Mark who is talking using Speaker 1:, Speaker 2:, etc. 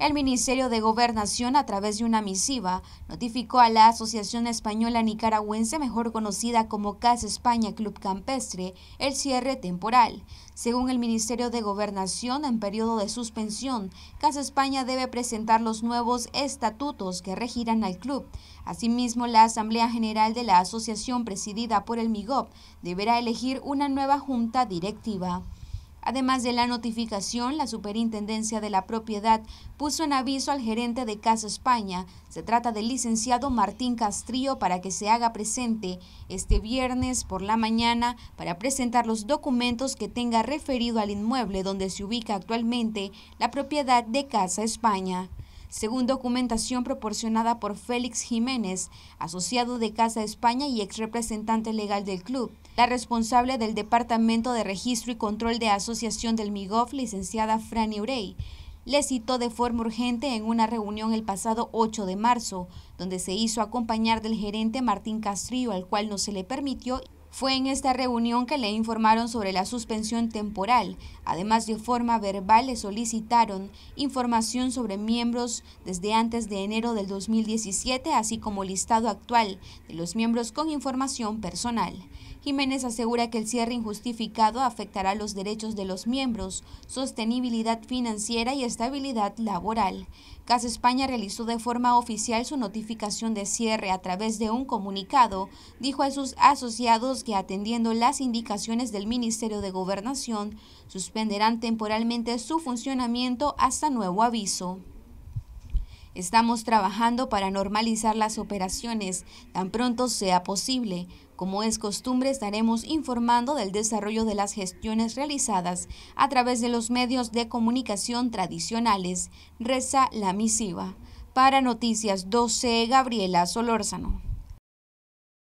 Speaker 1: El Ministerio de Gobernación, a través de una misiva, notificó a la Asociación Española Nicaragüense, mejor conocida como Casa España Club Campestre, el cierre temporal. Según el Ministerio de Gobernación, en periodo de suspensión, Casa España debe presentar los nuevos estatutos que regirán al club. Asimismo, la Asamblea General de la Asociación presidida por el MIGOP deberá elegir una nueva junta directiva. Además de la notificación, la Superintendencia de la Propiedad puso en aviso al gerente de Casa España, se trata del licenciado Martín Castrillo, para que se haga presente este viernes por la mañana para presentar los documentos que tenga referido al inmueble donde se ubica actualmente la propiedad de Casa España según documentación proporcionada por Félix Jiménez, asociado de Casa España y ex representante legal del club. La responsable del Departamento de Registro y Control de Asociación del MIGOF, licenciada Franny Urey, le citó de forma urgente en una reunión el pasado 8 de marzo, donde se hizo acompañar del gerente Martín Castrillo, al cual no se le permitió fue en esta reunión que le informaron sobre la suspensión temporal. Además, de forma verbal le solicitaron información sobre miembros desde antes de enero del 2017, así como listado actual de los miembros con información personal. Jiménez asegura que el cierre injustificado afectará los derechos de los miembros, sostenibilidad financiera y estabilidad laboral. Casa España realizó de forma oficial su notificación de cierre a través de un comunicado, dijo a sus asociados que atendiendo las indicaciones del Ministerio de Gobernación suspenderán temporalmente su funcionamiento hasta nuevo aviso. Estamos trabajando para normalizar las operaciones tan pronto sea posible. Como es costumbre, estaremos informando del desarrollo de las gestiones realizadas a través de los medios de comunicación tradicionales, reza la misiva. Para Noticias 12, Gabriela Solórzano.